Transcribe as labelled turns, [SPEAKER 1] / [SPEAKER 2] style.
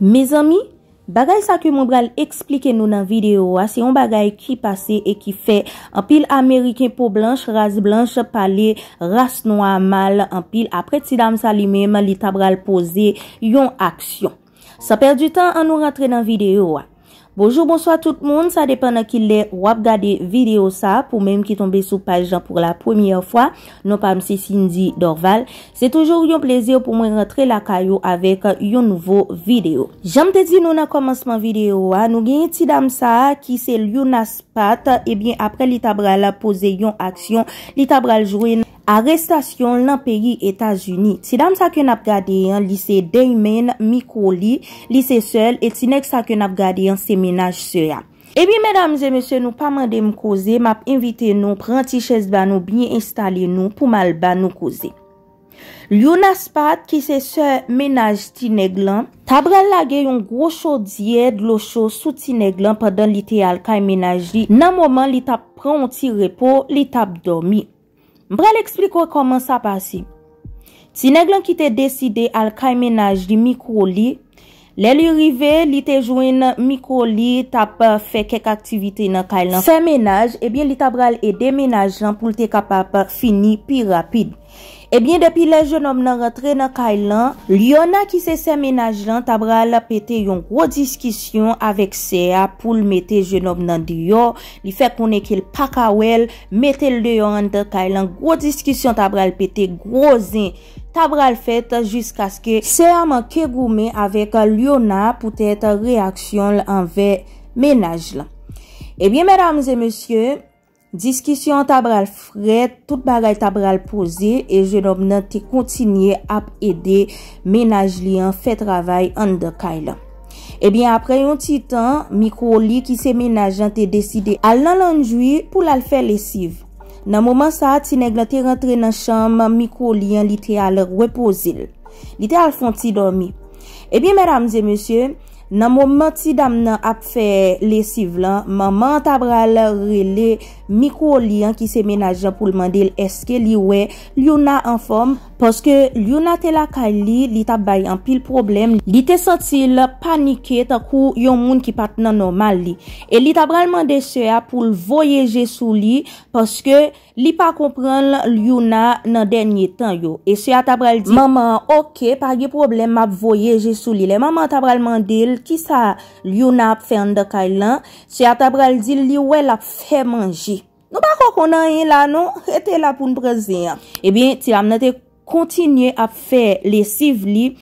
[SPEAKER 1] Me zami, bagay sa ke moun bral eksplike nou nan videyo wa, se yon bagay ki pase e ki fe, anpil Ameriken pou blanche, raze blanche, pale, rase noy amal, anpil apret si dam sa li men, malita bral pose, yon aksyon. Sa perdi tan an nou rentre nan videyo wa. Bonjour, bonsoir tout moun, sa depenna ki le wap gade video sa pou menm ki tombe sou pajan pou la premiye fwa, non pa msi Cindy Dorval. Se toujou yon pleze pou mwen rentre la kayo avek yon nouvo video. Jam te di nou na komansman video a, nou gen yon ti dam sa ki se lyo nas pat, e bin apre li tabral pose yon aksyon, li tabral jwen. Arrestasyon nan peri Etajuni. Tidam sa ke nap gadeyan lisey deymen mikoli lisey sel et sinek sa ke nap gadeyan semenaj seyan. Ebi medam zemesey nou pa mandem kouze map invite nou pranti ches banou bini instale nou pou mal banou kouze. Lyon aspat ki se se menaj tineglan. Tabre lage yon grosho diye dlo sho sou tineglan padan li te alkay menaj li nan moman li tap pranti repo li tap domi. Mbrele eksplik wè koman sa pasi. Ti neglen ki te deside al kay menaj di mikro li... Le li rive li te jwen mikro li tap fe kek aktivite nan kailan semenaj, ebyen li tabral e demenaj lan pou li te kapap fini pi rapide. Ebyen depi le jenob nan ratre nan kailan, li yon a ki se semenaj lan tabral pete yon gro diskisyon avek SEA pou l mette jenob nan diyo. Li fek moun ekel pakawel, mette l deyon an de kailan, gro diskisyon tabral pete grozen. tabral fèt jisk aske se am ke goume avèk lyona pou tèt reaksyon an vè menaj la. Ebyen, mèdames et monsye, diskisyon tabral fèt, tout bagay tabral pose, e jenob nan te kontinye ap edè menaj li an fèt ravay an de kay la. Ebyen, apre yon titan, mikou li ki se menaj an te deside al nan lanjoui pou lal fè lesiv. nan mouman sa at si neg la te rentre nan chanm mikou liyan li te al repozil li te al fonti dormi e bi meramze monsye nan mou menti dam nan ap fe lesiv lan maman tabral rele mikou li an ki se menajan pou lman del eske li we luna an fom poske luna tel akay li li tabay an pil problem li te sotil panike takou yon moun ki pat nan normal li e li tabral mande chea pou lvoyeje sou li poske li pa kompran luna nan denye tan yo e chea tabral di maman ok pa ge problem ap voyeje sou li le maman tabral mandel ki sa lyo na ap fè an de kailan si atabral di li wè la fè manji nou pa kwa konan yon la nou ete la pou n brezè ebyen ti la mnate kontinye ap fè lesiv li